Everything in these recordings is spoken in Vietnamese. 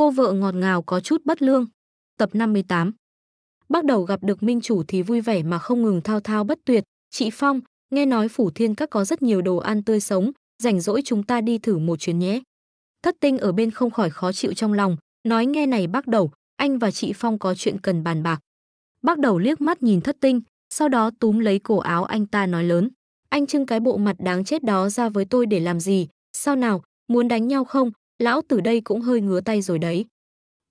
Cô vợ ngọt ngào có chút bất lương. Tập 58 Bắt đầu gặp được minh chủ thì vui vẻ mà không ngừng thao thao bất tuyệt. Chị Phong, nghe nói phủ thiên các có rất nhiều đồ ăn tươi sống, rảnh rỗi chúng ta đi thử một chuyến nhé. Thất tinh ở bên không khỏi khó chịu trong lòng, nói nghe này bác đầu, anh và chị Phong có chuyện cần bàn bạc. Bác đầu liếc mắt nhìn thất tinh, sau đó túm lấy cổ áo anh ta nói lớn. Anh trưng cái bộ mặt đáng chết đó ra với tôi để làm gì? Sao nào? Muốn đánh nhau không? lão từ đây cũng hơi ngứa tay rồi đấy.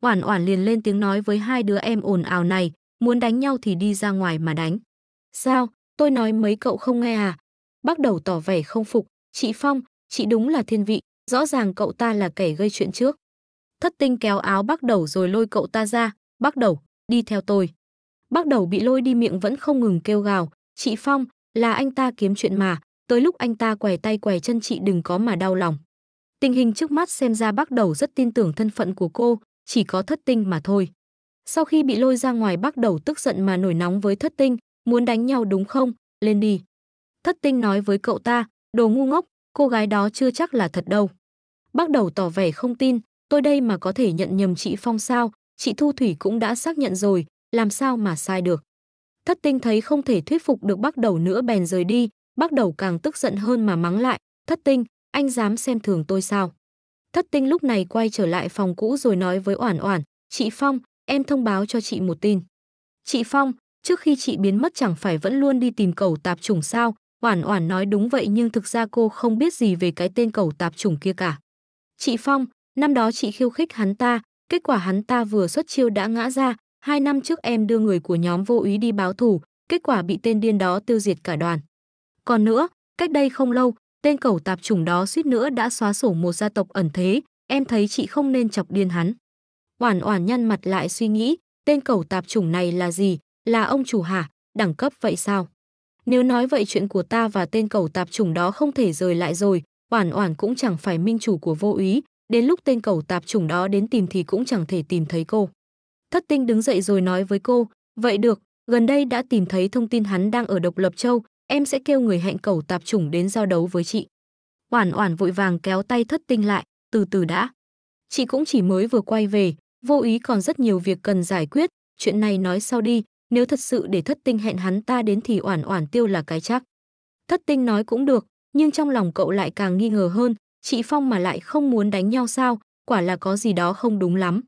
Oản oản liền lên tiếng nói với hai đứa em ồn ào này, muốn đánh nhau thì đi ra ngoài mà đánh. Sao, tôi nói mấy cậu không nghe à? Bắt đầu tỏ vẻ không phục, chị Phong, chị đúng là thiên vị, rõ ràng cậu ta là kẻ gây chuyện trước. Thất tinh kéo áo bắt đầu rồi lôi cậu ta ra, bắt đầu, đi theo tôi. Bắt đầu bị lôi đi miệng vẫn không ngừng kêu gào, chị Phong, là anh ta kiếm chuyện mà, tới lúc anh ta quẻ tay quẻ chân chị đừng có mà đau lòng. Tình hình trước mắt xem ra bác đầu rất tin tưởng thân phận của cô, chỉ có thất tinh mà thôi. Sau khi bị lôi ra ngoài bác đầu tức giận mà nổi nóng với thất tinh, muốn đánh nhau đúng không, lên đi. Thất tinh nói với cậu ta, đồ ngu ngốc, cô gái đó chưa chắc là thật đâu. Bác đầu tỏ vẻ không tin, tôi đây mà có thể nhận nhầm chị Phong sao, chị Thu Thủy cũng đã xác nhận rồi, làm sao mà sai được. Thất tinh thấy không thể thuyết phục được bác đầu nữa bèn rời đi, bác đầu càng tức giận hơn mà mắng lại, thất tinh, anh dám xem thường tôi sao? Thất tinh lúc này quay trở lại phòng cũ rồi nói với Oản Oản, chị Phong, em thông báo cho chị một tin. Chị Phong, trước khi chị biến mất chẳng phải vẫn luôn đi tìm cầu tạp chủng sao? Oản Oản nói đúng vậy nhưng thực ra cô không biết gì về cái tên cầu tạp chủng kia cả. Chị Phong, năm đó chị khiêu khích hắn ta, kết quả hắn ta vừa xuất chiêu đã ngã ra, hai năm trước em đưa người của nhóm vô ý đi báo thù, kết quả bị tên điên đó tiêu diệt cả đoàn. Còn nữa, cách đây không lâu, Tên cẩu tạp chủng đó suýt nữa đã xóa sổ một gia tộc ẩn thế, em thấy chị không nên chọc điên hắn. Oản oản nhăn mặt lại suy nghĩ, tên cẩu tạp chủng này là gì, là ông chủ hả, đẳng cấp vậy sao? Nếu nói vậy chuyện của ta và tên cẩu tạp chủng đó không thể rời lại rồi, oản oản cũng chẳng phải minh chủ của vô úy, đến lúc tên cẩu tạp chủng đó đến tìm thì cũng chẳng thể tìm thấy cô. Thất tinh đứng dậy rồi nói với cô, vậy được, gần đây đã tìm thấy thông tin hắn đang ở độc lập châu, em sẽ kêu người hạnh cầu tạp chủng đến giao đấu với chị. Oản oản vội vàng kéo tay thất tinh lại, từ từ đã. Chị cũng chỉ mới vừa quay về, vô ý còn rất nhiều việc cần giải quyết, chuyện này nói sau đi, nếu thật sự để thất tinh hẹn hắn ta đến thì oản oản tiêu là cái chắc. Thất tinh nói cũng được, nhưng trong lòng cậu lại càng nghi ngờ hơn, chị Phong mà lại không muốn đánh nhau sao, quả là có gì đó không đúng lắm.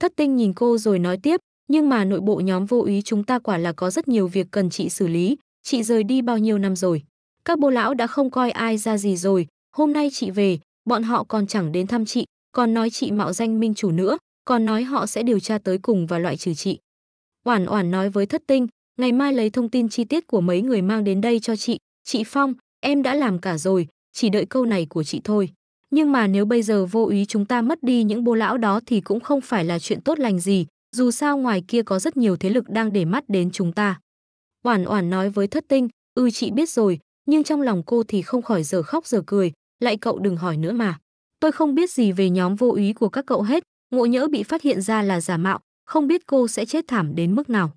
Thất tinh nhìn cô rồi nói tiếp, nhưng mà nội bộ nhóm vô ý chúng ta quả là có rất nhiều việc cần chị xử lý, chị rời đi bao nhiêu năm rồi. Các bô lão đã không coi ai ra gì rồi, hôm nay chị về, bọn họ còn chẳng đến thăm chị, còn nói chị mạo danh minh chủ nữa, còn nói họ sẽ điều tra tới cùng và loại trừ chị. Oản Oản nói với Thất Tinh, ngày mai lấy thông tin chi tiết của mấy người mang đến đây cho chị, chị Phong, em đã làm cả rồi, chỉ đợi câu này của chị thôi. Nhưng mà nếu bây giờ vô ý chúng ta mất đi những bô lão đó thì cũng không phải là chuyện tốt lành gì, dù sao ngoài kia có rất nhiều thế lực đang để mắt đến chúng ta. Oản Oản nói với Thất Tinh, "Ừ chị biết rồi, nhưng trong lòng cô thì không khỏi giờ khóc giờ cười, lại cậu đừng hỏi nữa mà. Tôi không biết gì về nhóm vô ý của các cậu hết, ngộ nhỡ bị phát hiện ra là giả mạo, không biết cô sẽ chết thảm đến mức nào."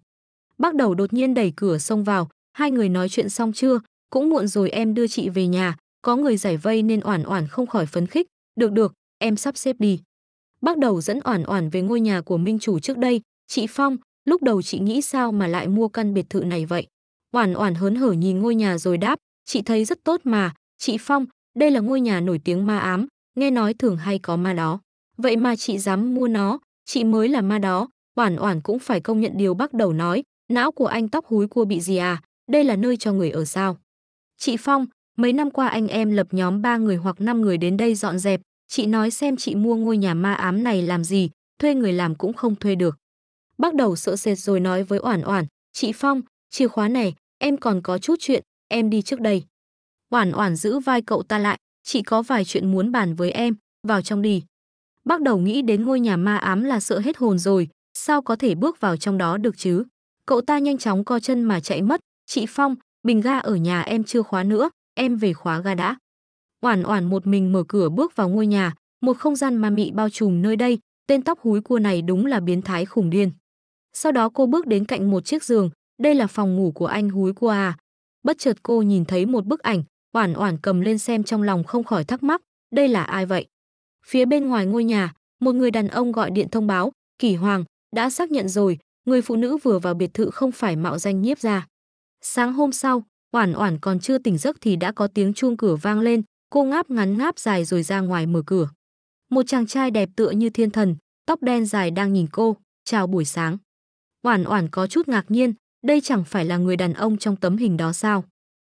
Bác Đầu đột nhiên đẩy cửa xông vào, hai người nói chuyện xong chưa, cũng muộn rồi em đưa chị về nhà, có người giải vây nên Oản Oản không khỏi phấn khích, "Được được, em sắp xếp đi." Bác Đầu dẫn Oản Oản về ngôi nhà của Minh chủ trước đây, "Chị Phong, Lúc đầu chị nghĩ sao mà lại mua căn biệt thự này vậy? Oản oản hớn hở nhìn ngôi nhà rồi đáp, chị thấy rất tốt mà, chị Phong, đây là ngôi nhà nổi tiếng ma ám, nghe nói thường hay có ma đó. Vậy mà chị dám mua nó, chị mới là ma đó, oản oản cũng phải công nhận điều bác đầu nói, não của anh tóc húi cua bị gì à, đây là nơi cho người ở sao. Chị Phong, mấy năm qua anh em lập nhóm 3 người hoặc 5 người đến đây dọn dẹp, chị nói xem chị mua ngôi nhà ma ám này làm gì, thuê người làm cũng không thuê được. Bắt đầu sợ sệt rồi nói với Oản Oản, "Chị Phong, chìa khóa này, em còn có chút chuyện, em đi trước đây." Oản Oản giữ vai cậu ta lại, "Chị có vài chuyện muốn bàn với em, vào trong đi." Bắt đầu nghĩ đến ngôi nhà ma ám là sợ hết hồn rồi, sao có thể bước vào trong đó được chứ? Cậu ta nhanh chóng co chân mà chạy mất, "Chị Phong, bình ga ở nhà em chưa khóa nữa, em về khóa ga đã." Oản Oản một mình mở cửa bước vào ngôi nhà, một không gian ma mị bao trùm nơi đây, tên tóc húi cua này đúng là biến thái khủng điên. Sau đó cô bước đến cạnh một chiếc giường, đây là phòng ngủ của anh Húi Qua. À? Bất chợt cô nhìn thấy một bức ảnh, Oản Oản cầm lên xem trong lòng không khỏi thắc mắc, đây là ai vậy? Phía bên ngoài ngôi nhà, một người đàn ông gọi điện thông báo, kỳ Hoàng đã xác nhận rồi, người phụ nữ vừa vào biệt thự không phải mạo danh nhiếp gia. Sáng hôm sau, Oản Oản còn chưa tỉnh giấc thì đã có tiếng chuông cửa vang lên, cô ngáp ngắn ngáp dài rồi ra ngoài mở cửa. Một chàng trai đẹp tựa như thiên thần, tóc đen dài đang nhìn cô, "Chào buổi sáng." Oản Oản có chút ngạc nhiên, đây chẳng phải là người đàn ông trong tấm hình đó sao?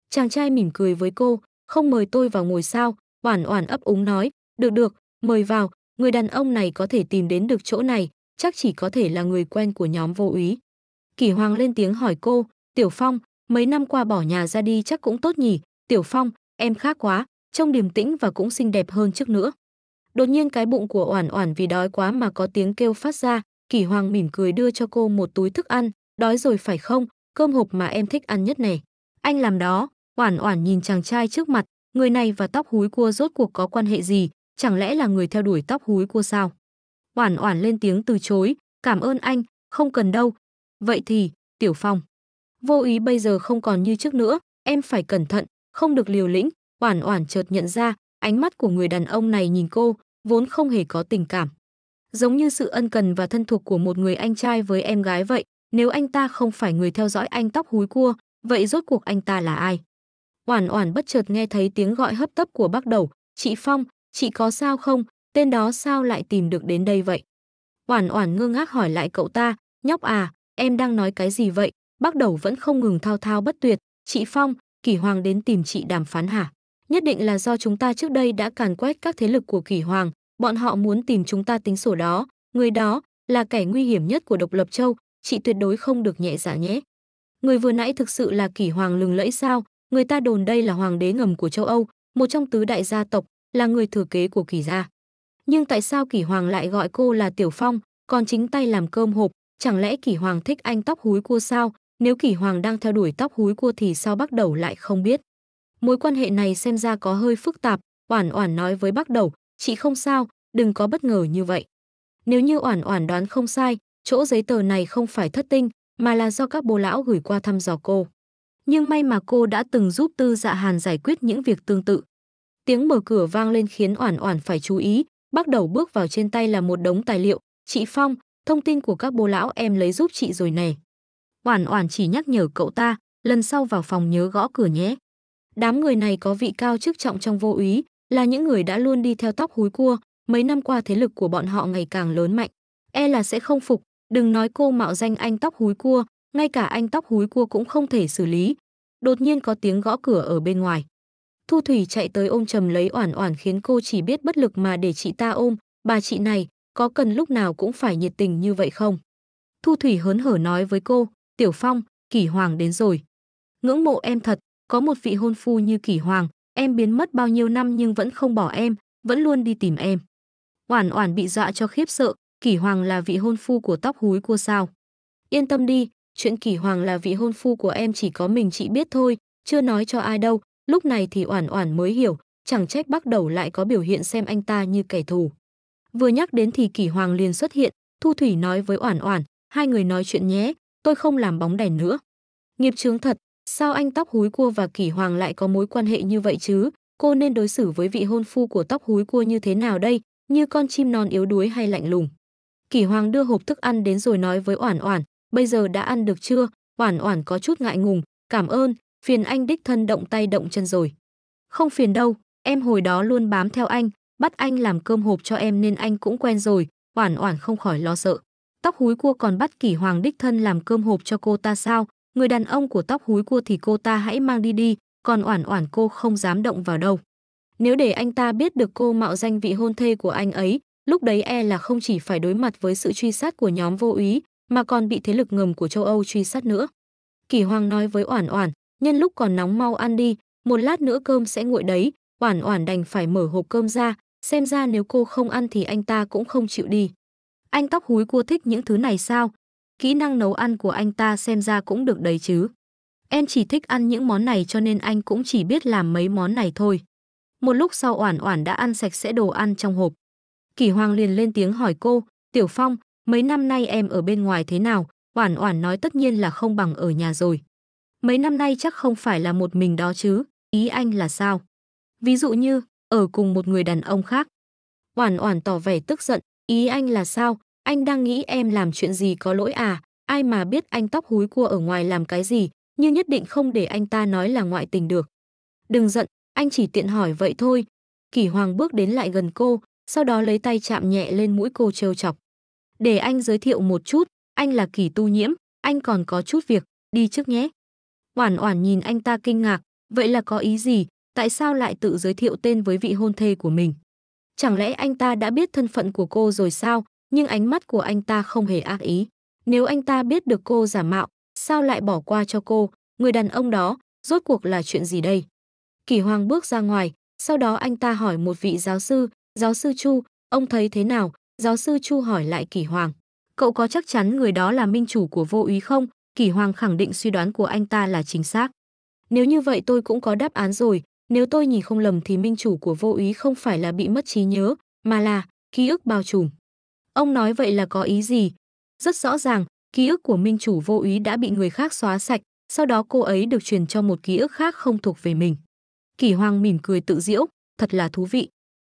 Chàng trai mỉm cười với cô, không mời tôi vào ngồi sao? Oản Oản ấp úng nói, được được, mời vào, người đàn ông này có thể tìm đến được chỗ này, chắc chỉ có thể là người quen của nhóm vô úy. Kỷ Hoàng lên tiếng hỏi cô, Tiểu Phong, mấy năm qua bỏ nhà ra đi chắc cũng tốt nhỉ, Tiểu Phong, em khác quá, trông điềm tĩnh và cũng xinh đẹp hơn trước nữa. Đột nhiên cái bụng của Oản Oản vì đói quá mà có tiếng kêu phát ra, Kỳ Hoàng mỉm cười đưa cho cô một túi thức ăn, đói rồi phải không, cơm hộp mà em thích ăn nhất này. Anh làm đó, Oản Oản nhìn chàng trai trước mặt, người này và tóc húi cua rốt cuộc có quan hệ gì, chẳng lẽ là người theo đuổi tóc húi cua sao? Oản Oản lên tiếng từ chối, cảm ơn anh, không cần đâu. Vậy thì, Tiểu Phong, vô ý bây giờ không còn như trước nữa, em phải cẩn thận, không được liều lĩnh. Oản Oản chợt nhận ra, ánh mắt của người đàn ông này nhìn cô, vốn không hề có tình cảm giống như sự ân cần và thân thuộc của một người anh trai với em gái vậy, nếu anh ta không phải người theo dõi anh tóc húi cua, vậy rốt cuộc anh ta là ai? Oản oản bất chợt nghe thấy tiếng gọi hấp tấp của bác đầu, chị Phong, chị có sao không, tên đó sao lại tìm được đến đây vậy? Oản oản ngơ ngác hỏi lại cậu ta, nhóc à, em đang nói cái gì vậy? Bác đầu vẫn không ngừng thao thao bất tuyệt, chị Phong, kỷ hoàng đến tìm chị đàm phán hả? Nhất định là do chúng ta trước đây đã càn quét các thế lực của kỷ hoàng, Bọn họ muốn tìm chúng ta tính sổ đó, người đó là kẻ nguy hiểm nhất của độc lập châu, chị tuyệt đối không được nhẹ dạ nhé. Người vừa nãy thực sự là kỷ hoàng lừng lẫy sao, người ta đồn đây là hoàng đế ngầm của châu Âu, một trong tứ đại gia tộc, là người thừa kế của kỷ gia. Nhưng tại sao kỷ hoàng lại gọi cô là Tiểu Phong, còn chính tay làm cơm hộp, chẳng lẽ kỷ hoàng thích anh tóc húi cua sao, nếu kỷ hoàng đang theo đuổi tóc húi cua thì sao bắt đầu lại không biết. Mối quan hệ này xem ra có hơi phức tạp, Oản Oản nói với Bắc Đầu, chị không sao, đừng có bất ngờ như vậy. Nếu như Oản Oản đoán không sai, chỗ giấy tờ này không phải thất tinh, mà là do các bố lão gửi qua thăm dò cô. Nhưng may mà cô đã từng giúp Tư Dạ Hàn giải quyết những việc tương tự. Tiếng mở cửa vang lên khiến Oản Oản phải chú ý, bắt đầu bước vào trên tay là một đống tài liệu, "Chị Phong, thông tin của các bố lão em lấy giúp chị rồi nè. Oản Oản chỉ nhắc nhở cậu ta, "Lần sau vào phòng nhớ gõ cửa nhé." Đám người này có vị cao chức trọng trong vô úy, là những người đã luôn đi theo tóc húi cua, mấy năm qua thế lực của bọn họ ngày càng lớn mạnh. E là sẽ không phục, đừng nói cô mạo danh anh tóc húi cua, ngay cả anh tóc húi cua cũng không thể xử lý. Đột nhiên có tiếng gõ cửa ở bên ngoài. Thu Thủy chạy tới ôm trầm lấy Oản Oản khiến cô chỉ biết bất lực mà để chị ta ôm, bà chị này, có cần lúc nào cũng phải nhiệt tình như vậy không? Thu Thủy hớn hở nói với cô, Tiểu Phong, Kỳ Hoàng đến rồi. Ngưỡng mộ em thật, có một vị hôn phu như Kỳ Hoàng, Em biến mất bao nhiêu năm nhưng vẫn không bỏ em, vẫn luôn đi tìm em. Oản oản bị dọa cho khiếp sợ, Kỷ Hoàng là vị hôn phu của tóc húi cua sao. Yên tâm đi, chuyện Kỷ Hoàng là vị hôn phu của em chỉ có mình chị biết thôi, chưa nói cho ai đâu. Lúc này thì oản oản mới hiểu, chẳng trách bắt đầu lại có biểu hiện xem anh ta như kẻ thù. Vừa nhắc đến thì Kỷ Hoàng liền xuất hiện, Thu Thủy nói với oản oản, hai người nói chuyện nhé, tôi không làm bóng đèn nữa. Nghiệp chướng thật, Sao anh tóc húi cua và Kỷ Hoàng lại có mối quan hệ như vậy chứ? Cô nên đối xử với vị hôn phu của tóc húi cua như thế nào đây? Như con chim non yếu đuối hay lạnh lùng? Kỷ Hoàng đưa hộp thức ăn đến rồi nói với Oản Oản, bây giờ đã ăn được chưa? Oản Oản có chút ngại ngùng, cảm ơn, phiền anh đích thân động tay động chân rồi. Không phiền đâu, em hồi đó luôn bám theo anh, bắt anh làm cơm hộp cho em nên anh cũng quen rồi, Oản Oản không khỏi lo sợ. Tóc húi cua còn bắt Kỷ Hoàng đích thân làm cơm hộp cho cô ta sao? người đàn ông của tóc húi cua thì cô ta hãy mang đi đi, còn oản oản cô không dám động vào đâu. Nếu để anh ta biết được cô mạo danh vị hôn thê của anh ấy, lúc đấy e là không chỉ phải đối mặt với sự truy sát của nhóm vô úy, mà còn bị thế lực ngầm của châu Âu truy sát nữa. Kỳ Hoàng nói với Oản Oản, nhân lúc còn nóng mau ăn đi, một lát nữa cơm sẽ nguội đấy, Oản Oản đành phải mở hộp cơm ra, xem ra nếu cô không ăn thì anh ta cũng không chịu đi. Anh tóc húi cua thích những thứ này sao, kỹ năng nấu ăn của anh ta xem ra cũng được đấy chứ. Em chỉ thích ăn những món này cho nên anh cũng chỉ biết làm mấy món này thôi. Một lúc sau Oản Oản đã ăn sạch sẽ đồ ăn trong hộp. Kỳ Hoàng liền lên tiếng hỏi cô, "Tiểu Phong, mấy năm nay em ở bên ngoài thế nào?" Oản Oản nói tất nhiên là không bằng ở nhà rồi. Mấy năm nay chắc không phải là một mình đó chứ, ý anh là sao? Ví dụ như ở cùng một người đàn ông khác. Oản Oản tỏ vẻ tức giận, ý anh là sao? Anh đang nghĩ em làm chuyện gì có lỗi à, ai mà biết anh tóc húi cua ở ngoài làm cái gì, nhưng nhất định không để anh ta nói là ngoại tình được. Đừng giận, anh chỉ tiện hỏi vậy thôi. Kỷ Hoàng bước đến lại gần cô, sau đó lấy tay chạm nhẹ lên mũi cô trêu chọc. Để anh giới thiệu một chút, anh là Kỷ Tu Nhiễm, anh còn có chút việc, đi trước nhé. Oản oản nhìn anh ta kinh ngạc, vậy là có ý gì, tại sao lại tự giới thiệu tên với vị hôn thê của mình? Chẳng lẽ anh ta đã biết thân phận của cô rồi sao, nhưng ánh mắt của anh ta không hề ác ý. Nếu anh ta biết được cô giả mạo, sao lại bỏ qua cho cô, người đàn ông đó, rốt cuộc là chuyện gì đây? Kỳ Hoàng bước ra ngoài, sau đó anh ta hỏi một vị giáo sư, giáo sư Chu, ông thấy thế nào? Giáo sư Chu hỏi lại Kỳ Hoàng. Cậu có chắc chắn người đó là minh chủ của vô úy không? Kỳ Hoàng khẳng định suy đoán của anh ta là chính xác. Nếu như vậy tôi cũng có đáp án rồi, nếu tôi nhìn không lầm thì minh chủ của vô úy không phải là bị mất trí nhớ, mà là ký ức bao trùm. Ông nói vậy là có ý gì? Rất rõ ràng, ký ức của Minh Chủ vô ý đã bị người khác xóa sạch, sau đó cô ấy được truyền cho một ký ức khác không thuộc về mình. Kỳ Hoàng mỉm cười tự diễu, thật là thú vị.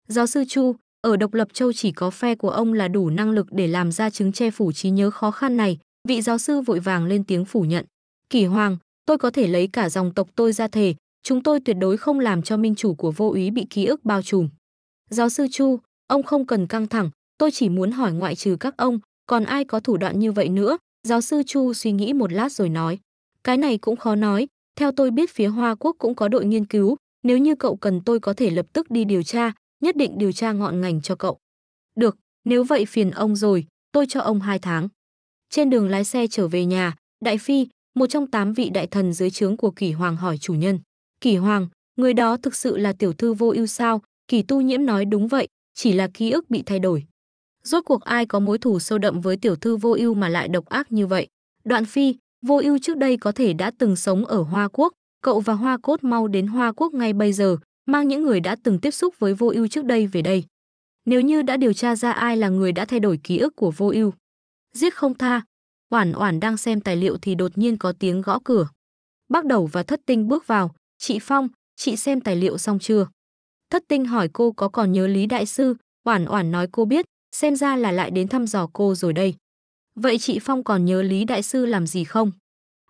Giáo sư Chu, ở Độc Lập Châu chỉ có phe của ông là đủ năng lực để làm ra chứng che phủ trí nhớ khó khăn này, vị giáo sư vội vàng lên tiếng phủ nhận. Kỳ Hoàng, tôi có thể lấy cả dòng tộc tôi ra thể, chúng tôi tuyệt đối không làm cho minh chủ của vô ý bị ký ức bao trùm. Giáo sư Chu, ông không cần căng thẳng, tôi chỉ muốn hỏi ngoại trừ các ông, còn ai có thủ đoạn như vậy nữa? Giáo sư Chu suy nghĩ một lát rồi nói. Cái này cũng khó nói, theo tôi biết phía Hoa Quốc cũng có đội nghiên cứu, nếu như cậu cần tôi có thể lập tức đi điều tra, nhất định điều tra ngọn ngành cho cậu. Được, nếu vậy phiền ông rồi, tôi cho ông 2 tháng. Trên đường lái xe trở về nhà, Đại Phi, một trong tám vị đại thần dưới trướng của Kỷ Hoàng hỏi chủ nhân. Kỷ Hoàng, người đó thực sự là tiểu thư vô ưu sao? Kỷ Tu Nhiễm nói đúng vậy, chỉ là ký ức bị thay đổi. Rốt cuộc ai có mối thù sâu đậm với tiểu thư vô ưu mà lại độc ác như vậy? Đoạn phi, vô ưu trước đây có thể đã từng sống ở Hoa Quốc, cậu và Hoa Cốt mau đến Hoa Quốc ngay bây giờ, mang những người đã từng tiếp xúc với vô ưu trước đây về đây. Nếu như đã điều tra ra ai là người đã thay đổi ký ức của vô ưu, giết không tha. Oản Oản đang xem tài liệu thì đột nhiên có tiếng gõ cửa. Bác Đầu và Thất Tinh bước vào, "Chị Phong, chị xem tài liệu xong chưa?" Thất Tinh hỏi cô có còn nhớ Lý đại sư, Oản Oản nói cô biết, xem ra là lại đến thăm dò cô rồi đây. Vậy chị Phong còn nhớ Lý Đại Sư làm gì không?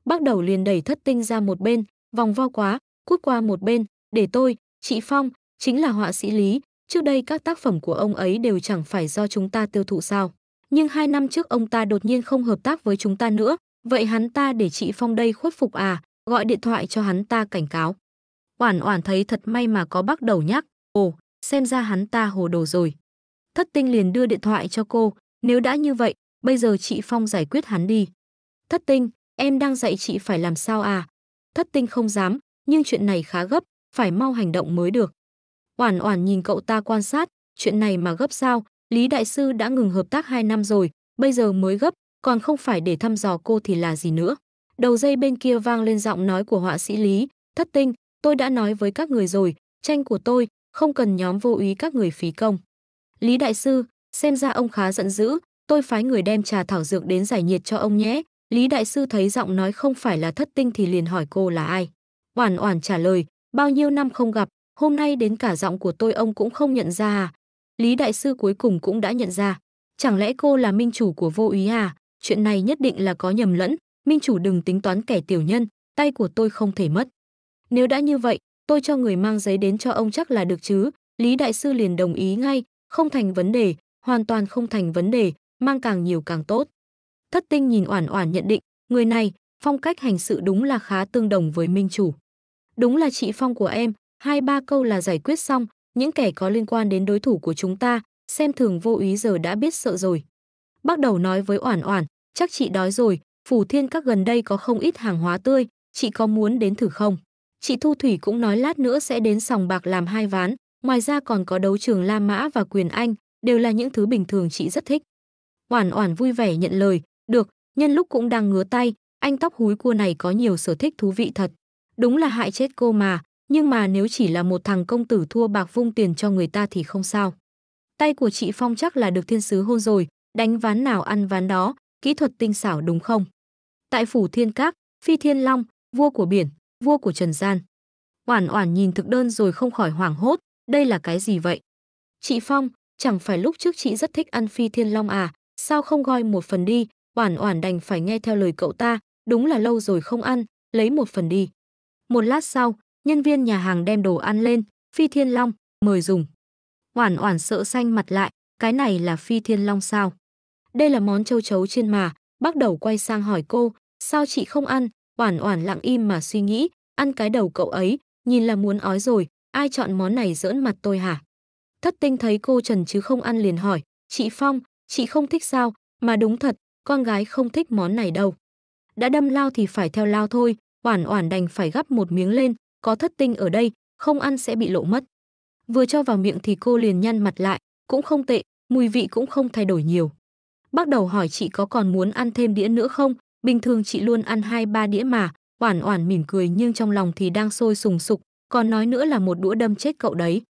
Bắt đầu liền đẩy thất tinh ra một bên, vòng vo quá, cút qua một bên, để tôi, chị Phong, chính là họa sĩ Lý, trước đây các tác phẩm của ông ấy đều chẳng phải do chúng ta tiêu thụ sao. Nhưng hai năm trước ông ta đột nhiên không hợp tác với chúng ta nữa, vậy hắn ta để chị Phong đây khuất phục à, gọi điện thoại cho hắn ta cảnh cáo. Oản oản thấy thật may mà có bắt đầu nhắc, ồ, xem ra hắn ta hồ đồ rồi. Thất Tinh liền đưa điện thoại cho cô, nếu đã như vậy, bây giờ chị Phong giải quyết hắn đi. Thất Tinh, em đang dạy chị phải làm sao à? Thất Tinh không dám, nhưng chuyện này khá gấp, phải mau hành động mới được. Oản Oản nhìn cậu ta quan sát, chuyện này mà gấp sao? Lý đại sư đã ngừng hợp tác 2 năm rồi, bây giờ mới gấp, còn không phải để thăm dò cô thì là gì nữa. Đầu dây bên kia vang lên giọng nói của họa sĩ Lý, "Thất Tinh, tôi đã nói với các người rồi, tranh của tôi không cần nhóm vô ý các người phí công." Lý đại sư, xem ra ông khá giận dữ, tôi phái người đem trà thảo dược đến giải nhiệt cho ông nhé. Lý đại sư thấy giọng nói không phải là thất tinh thì liền hỏi cô là ai. Oản oản trả lời, bao nhiêu năm không gặp, hôm nay đến cả giọng của tôi ông cũng không nhận ra à. Lý đại sư cuối cùng cũng đã nhận ra. Chẳng lẽ cô là minh chủ của vô ý à? Chuyện này nhất định là có nhầm lẫn. Minh chủ đừng tính toán kẻ tiểu nhân, tay của tôi không thể mất. Nếu đã như vậy, tôi cho người mang giấy đến cho ông chắc là được chứ. Lý đại sư liền đồng ý ngay, không thành vấn đề, hoàn toàn không thành vấn đề, mang càng nhiều càng tốt. Thất tinh nhìn Oản Oản nhận định, người này, phong cách hành sự đúng là khá tương đồng với Minh chủ. Đúng là chị Phong của em, hai ba câu là giải quyết xong, những kẻ có liên quan đến đối thủ của chúng ta, xem thường vô ý giờ đã biết sợ rồi. Bắt đầu nói với Oản Oản, chắc chị đói rồi, phủ thiên các gần đây có không ít hàng hóa tươi, chị có muốn đến thử không? Chị Thu Thủy cũng nói lát nữa sẽ đến sòng bạc làm hai ván, Ngoài ra còn có đấu trường La Mã và quyền Anh, đều là những thứ bình thường chị rất thích. Oản Oản vui vẻ nhận lời, được, nhân lúc cũng đang ngứa tay, anh tóc húi cua này có nhiều sở thích thú vị thật. Đúng là hại chết cô mà, nhưng mà nếu chỉ là một thằng công tử thua bạc vung tiền cho người ta thì không sao. Tay của chị Phong chắc là được thiên sứ hôn rồi, đánh ván nào ăn ván đó, kỹ thuật tinh xảo đúng không? Tại phủ Thiên Các, Phi Thiên Long, vua của biển, vua của trần gian. Oản Oản nhìn thực đơn rồi không khỏi hoảng hốt, đây là cái gì vậy? Chị Phong, chẳng phải lúc trước chị rất thích ăn phi thiên long à, sao không gọi một phần đi, oản oản đành phải nghe theo lời cậu ta, đúng là lâu rồi không ăn, lấy một phần đi. Một lát sau, nhân viên nhà hàng đem đồ ăn lên, phi thiên long, mời dùng. Oản oản sợ xanh mặt lại, cái này là phi thiên long sao? Đây là món châu chấu trên mà, bắt đầu quay sang hỏi cô, sao chị không ăn? Oản oản lặng im mà suy nghĩ, ăn cái đầu cậu ấy, nhìn là muốn ói rồi, ai chọn món này dỡn mặt tôi hả? Thất tinh thấy cô Trần chứ không ăn liền hỏi, chị Phong, chị không thích sao, mà đúng thật, con gái không thích món này đâu. Đã đâm lao thì phải theo lao thôi, oản oản đành phải gắp một miếng lên, có thất tinh ở đây, không ăn sẽ bị lộ mất. Vừa cho vào miệng thì cô liền nhăn mặt lại, cũng không tệ, mùi vị cũng không thay đổi nhiều. Bắt đầu hỏi chị có còn muốn ăn thêm đĩa nữa không, bình thường chị luôn ăn hai ba đĩa mà, oản oản mỉm cười nhưng trong lòng thì đang sôi sùng sục, còn nói nữa là một đũa đâm chết cậu đấy.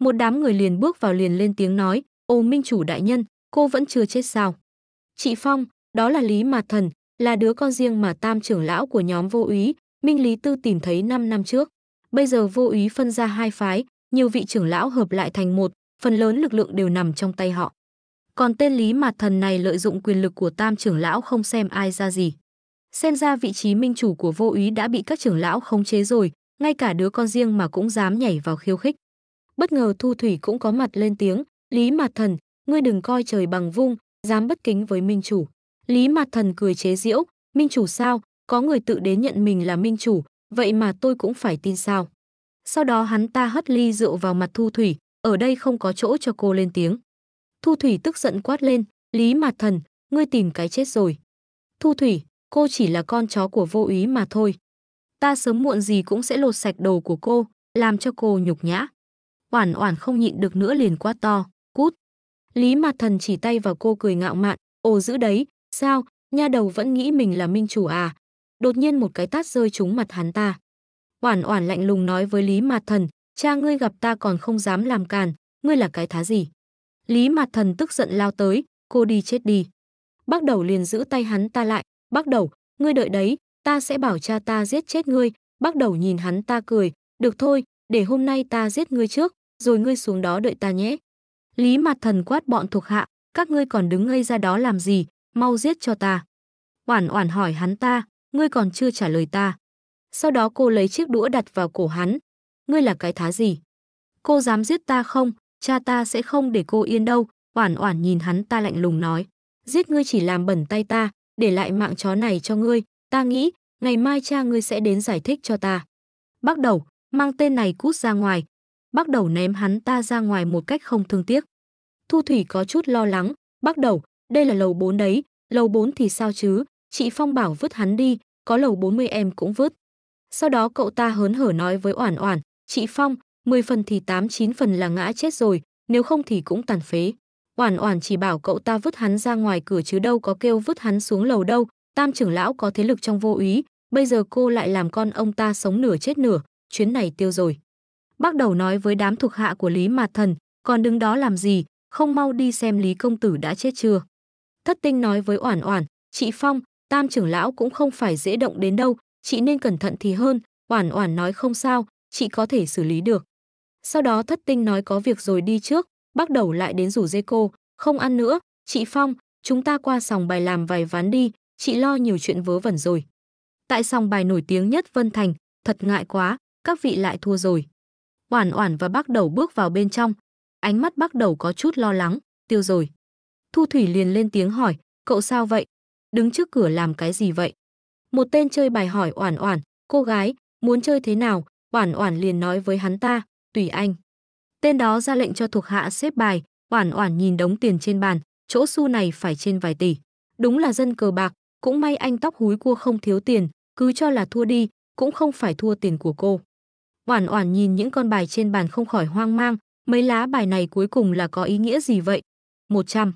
Một đám người liền bước vào liền lên tiếng nói, ô minh chủ đại nhân, cô vẫn chưa chết sao. Chị Phong, đó là Lý Mạt Thần, là đứa con riêng mà tam trưởng lão của nhóm vô úy, Minh Lý Tư tìm thấy 5 năm trước. Bây giờ vô úy phân ra hai phái, nhiều vị trưởng lão hợp lại thành một, phần lớn lực lượng đều nằm trong tay họ. Còn tên Lý Mạt Thần này lợi dụng quyền lực của tam trưởng lão không xem ai ra gì. Xem ra vị trí minh chủ của vô úy đã bị các trưởng lão khống chế rồi, ngay cả đứa con riêng mà cũng dám nhảy vào khiêu khích. Bất ngờ Thu Thủy cũng có mặt lên tiếng, Lý Mạt Thần, ngươi đừng coi trời bằng vung, dám bất kính với Minh Chủ. Lý Mạt Thần cười chế giễu, Minh Chủ sao, có người tự đến nhận mình là Minh Chủ, vậy mà tôi cũng phải tin sao. Sau đó hắn ta hất ly rượu vào mặt Thu Thủy, ở đây không có chỗ cho cô lên tiếng. Thu Thủy tức giận quát lên, Lý Mạt Thần, ngươi tìm cái chết rồi. Thu Thủy, cô chỉ là con chó của vô ý mà thôi ta sớm muộn gì cũng sẽ lột sạch đồ của cô, làm cho cô nhục nhã. Oản oản không nhịn được nữa liền quá to, cút. Lý mặt thần chỉ tay vào cô cười ngạo mạn, ồ giữ đấy, sao, nha đầu vẫn nghĩ mình là minh chủ à. Đột nhiên một cái tát rơi trúng mặt hắn ta. Oản oản lạnh lùng nói với Lý mặt thần, cha ngươi gặp ta còn không dám làm càn, ngươi là cái thá gì. Lý mặt thần tức giận lao tới, cô đi chết đi. bắt đầu liền giữ tay hắn ta lại, bắt đầu, ngươi đợi đấy, ta sẽ bảo cha ta giết chết ngươi. Bắt đầu nhìn hắn ta cười, được thôi, để hôm nay ta giết ngươi trước, rồi ngươi xuống đó đợi ta nhé. Lý mặt thần quát bọn thuộc hạ, các ngươi còn đứng ngây ra đó làm gì, mau giết cho ta. Oản oản hỏi hắn ta, ngươi còn chưa trả lời ta. Sau đó cô lấy chiếc đũa đặt vào cổ hắn. Ngươi là cái thá gì? Cô dám giết ta không? Cha ta sẽ không để cô yên đâu. Oản oản nhìn hắn ta lạnh lùng nói. Giết ngươi chỉ làm bẩn tay ta, để lại mạng chó này cho ngươi. Ta nghĩ, ngày mai cha ngươi sẽ đến giải thích cho ta. Bắt đầu, mang tên này cút ra ngoài. Bắt đầu ném hắn ta ra ngoài một cách không thương tiếc. Thu Thủy có chút lo lắng, bắt đầu, đây là lầu 4 đấy, lầu 4 thì sao chứ, chị Phong bảo vứt hắn đi, có lầu 40 em cũng vứt. Sau đó cậu ta hớn hở nói với Oản Oản, chị Phong, 10 phần thì 8 9 phần là ngã chết rồi, nếu không thì cũng tàn phế. Oản Oản chỉ bảo cậu ta vứt hắn ra ngoài cửa chứ đâu có kêu vứt hắn xuống lầu đâu, Tam trưởng lão có thế lực trong vô úy, bây giờ cô lại làm con ông ta sống nửa chết nửa, chuyến này tiêu rồi. Bác đầu nói với đám thuộc hạ của Lý Mạt Thần, còn đứng đó làm gì, không mau đi xem Lý Công Tử đã chết chưa. Thất tinh nói với Oản Oản, chị Phong, tam trưởng lão cũng không phải dễ động đến đâu, chị nên cẩn thận thì hơn, Oản Oản nói không sao, chị có thể xử lý được. Sau đó thất tinh nói có việc rồi đi trước, bác đầu lại đến rủ dê cô, không ăn nữa, chị Phong, chúng ta qua sòng bài làm vài ván đi, chị lo nhiều chuyện vớ vẩn rồi. Tại sòng bài nổi tiếng nhất Vân Thành, thật ngại quá, các vị lại thua rồi. Oản Oản và bắt Đầu bước vào bên trong, ánh mắt bắt Đầu có chút lo lắng, tiêu rồi. Thu Thủy liền lên tiếng hỏi, cậu sao vậy? Đứng trước cửa làm cái gì vậy? Một tên chơi bài hỏi Oản Oản, cô gái, muốn chơi thế nào? Oản Oản liền nói với hắn ta, tùy anh. Tên đó ra lệnh cho thuộc hạ xếp bài, Oản Oản nhìn đống tiền trên bàn, chỗ xu này phải trên vài tỷ. Đúng là dân cờ bạc, cũng may anh tóc húi cua không thiếu tiền, cứ cho là thua đi, cũng không phải thua tiền của cô. Oản oản nhìn những con bài trên bàn không khỏi hoang mang, mấy lá bài này cuối cùng là có ý nghĩa gì vậy? 100.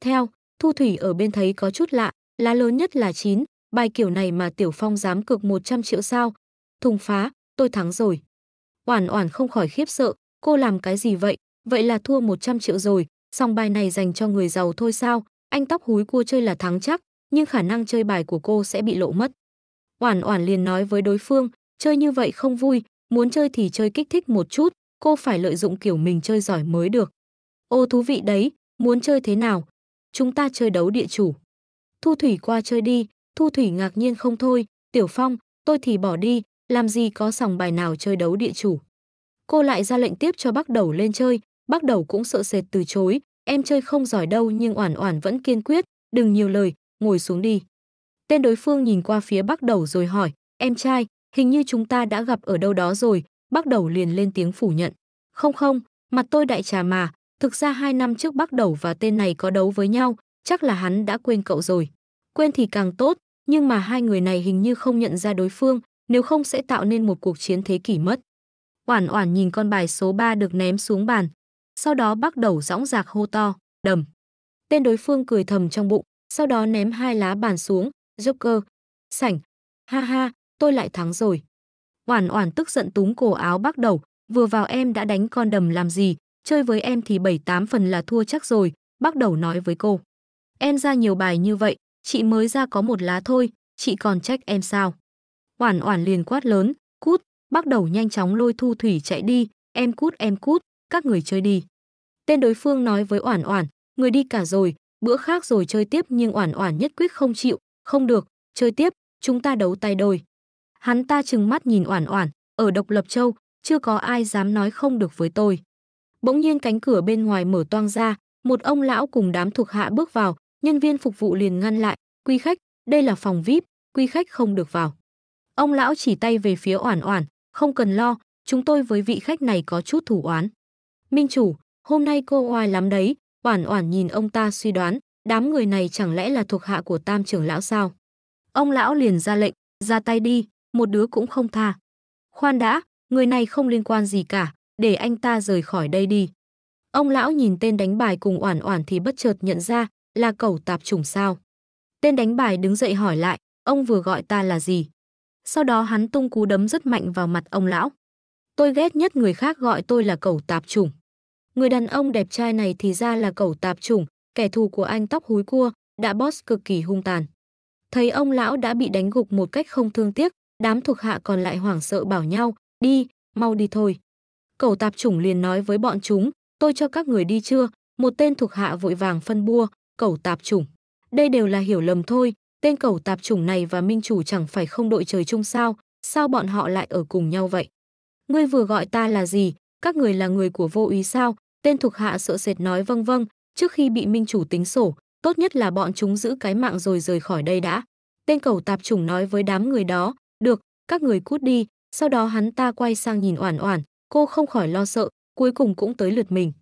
Theo, Thu Thủy ở bên thấy có chút lạ, lá lớn nhất là 9, bài kiểu này mà Tiểu Phong dám cược 100 triệu sao? Thùng phá, tôi thắng rồi. Oản oản không khỏi khiếp sợ, cô làm cái gì vậy? Vậy là thua 100 triệu rồi, song bài này dành cho người giàu thôi sao? Anh tóc húi cua chơi là thắng chắc, nhưng khả năng chơi bài của cô sẽ bị lộ mất. Oản Oản liền nói với đối phương, chơi như vậy không vui, muốn chơi thì chơi kích thích một chút, cô phải lợi dụng kiểu mình chơi giỏi mới được. Ô thú vị đấy, muốn chơi thế nào? Chúng ta chơi đấu địa chủ. Thu Thủy qua chơi đi, Thu Thủy ngạc nhiên không thôi, Tiểu Phong, tôi thì bỏ đi, làm gì có sòng bài nào chơi đấu địa chủ. Cô lại ra lệnh tiếp cho bác đầu lên chơi, bác đầu cũng sợ sệt từ chối, em chơi không giỏi đâu nhưng Oản Oản vẫn kiên quyết, đừng nhiều lời, ngồi xuống đi. Tên đối phương nhìn qua phía bắc đầu rồi hỏi, em trai, hình như chúng ta đã gặp ở đâu đó rồi, bác đầu liền lên tiếng phủ nhận. Không không, mặt tôi đại trà mà, thực ra hai năm trước bắc đầu và tên này có đấu với nhau, chắc là hắn đã quên cậu rồi. Quên thì càng tốt, nhưng mà hai người này hình như không nhận ra đối phương, nếu không sẽ tạo nên một cuộc chiến thế kỷ mất. Oản oản nhìn con bài số 3 được ném xuống bàn, sau đó bác đầu dõng dạc hô to, đầm. Tên đối phương cười thầm trong bụng, sau đó ném hai lá bàn xuống, Joker, sảnh, ha ha, tôi lại thắng rồi. Oản oản tức giận túm cổ áo bắt đầu, vừa vào em đã đánh con đầm làm gì, chơi với em thì bảy tám phần là thua chắc rồi, bắt đầu nói với cô. Em ra nhiều bài như vậy, chị mới ra có một lá thôi, chị còn trách em sao. Oản oản liền quát lớn, cút, bắt đầu nhanh chóng lôi thu thủy chạy đi, em cút em cút, các người chơi đi. Tên đối phương nói với oản oản, người đi cả rồi, bữa khác rồi chơi tiếp nhưng oản oản nhất quyết không chịu, không được, chơi tiếp, chúng ta đấu tay đôi. Hắn ta trừng mắt nhìn oản oản, ở độc lập châu, chưa có ai dám nói không được với tôi. Bỗng nhiên cánh cửa bên ngoài mở toang ra, một ông lão cùng đám thuộc hạ bước vào, nhân viên phục vụ liền ngăn lại, quy khách, đây là phòng VIP, quy khách không được vào. Ông lão chỉ tay về phía oản oản, không cần lo, chúng tôi với vị khách này có chút thủ oán. Minh chủ, hôm nay cô oai lắm đấy, Oản oản nhìn ông ta suy đoán, đám người này chẳng lẽ là thuộc hạ của tam trưởng lão sao? Ông lão liền ra lệnh, ra tay đi, một đứa cũng không tha. Khoan đã, người này không liên quan gì cả, để anh ta rời khỏi đây đi. Ông lão nhìn tên đánh bài cùng oản oản thì bất chợt nhận ra, là cẩu tạp chủng sao. Tên đánh bài đứng dậy hỏi lại, ông vừa gọi ta là gì? Sau đó hắn tung cú đấm rất mạnh vào mặt ông lão. Tôi ghét nhất người khác gọi tôi là cẩu tạp chủng. Người đàn ông đẹp trai này thì ra là cẩu tạp chủng, kẻ thù của anh tóc húi cua, đã boss cực kỳ hung tàn. Thấy ông lão đã bị đánh gục một cách không thương tiếc, đám thuộc hạ còn lại hoảng sợ bảo nhau, đi, mau đi thôi. Cẩu tạp chủng liền nói với bọn chúng, tôi cho các người đi chưa, một tên thuộc hạ vội vàng phân bua, cẩu tạp chủng. Đây đều là hiểu lầm thôi, tên cẩu tạp chủng này và minh chủ chẳng phải không đội trời chung sao, sao bọn họ lại ở cùng nhau vậy? Ngươi vừa gọi ta là gì, các người là người của vô ý sao, Tên thuộc hạ sợ sệt nói vâng vâng, trước khi bị minh chủ tính sổ, tốt nhất là bọn chúng giữ cái mạng rồi rời khỏi đây đã. Tên cầu tạp chủng nói với đám người đó, được, các người cút đi, sau đó hắn ta quay sang nhìn oản oản, cô không khỏi lo sợ, cuối cùng cũng tới lượt mình.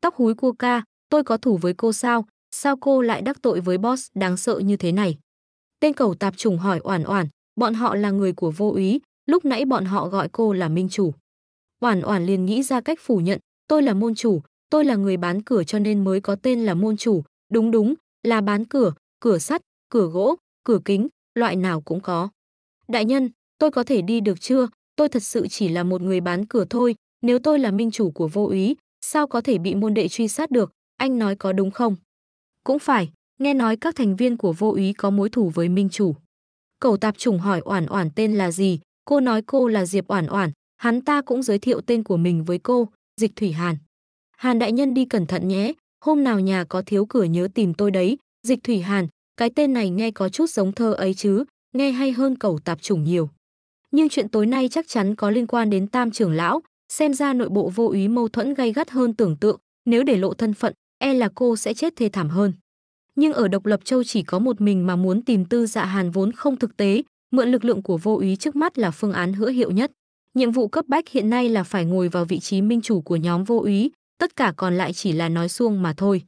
Tóc húi cua ca, tôi có thủ với cô sao, sao cô lại đắc tội với boss đáng sợ như thế này? Tên cầu tạp chủng hỏi oản oản, bọn họ là người của vô úy, lúc nãy bọn họ gọi cô là minh chủ. Oản oản liền nghĩ ra cách phủ nhận, tôi là môn chủ, tôi là người bán cửa cho nên mới có tên là môn chủ, đúng đúng, là bán cửa, cửa sắt, cửa gỗ, cửa kính, loại nào cũng có. Đại nhân, tôi có thể đi được chưa? Tôi thật sự chỉ là một người bán cửa thôi, nếu tôi là minh chủ của vô úy, sao có thể bị môn đệ truy sát được, anh nói có đúng không? Cũng phải, nghe nói các thành viên của vô úy có mối thù với minh chủ. Cầu tạp trùng hỏi Oản Oản tên là gì, cô nói cô là Diệp Oản Oản, hắn ta cũng giới thiệu tên của mình với cô, Dịch Thủy Hàn. Hàn đại nhân đi cẩn thận nhé, hôm nào nhà có thiếu cửa nhớ tìm tôi đấy. Dịch Thủy Hàn, cái tên này nghe có chút giống thơ ấy chứ, nghe hay hơn cầu tạp chủng nhiều. Nhưng chuyện tối nay chắc chắn có liên quan đến tam trưởng lão, xem ra nội bộ vô úy mâu thuẫn gay gắt hơn tưởng tượng, nếu để lộ thân phận, e là cô sẽ chết thê thảm hơn. Nhưng ở độc lập châu chỉ có một mình mà muốn tìm tư dạ hàn vốn không thực tế, mượn lực lượng của vô úy trước mắt là phương án hữu hiệu nhất. Nhiệm vụ cấp bách hiện nay là phải ngồi vào vị trí minh chủ của nhóm vô úy, tất cả còn lại chỉ là nói suông mà thôi.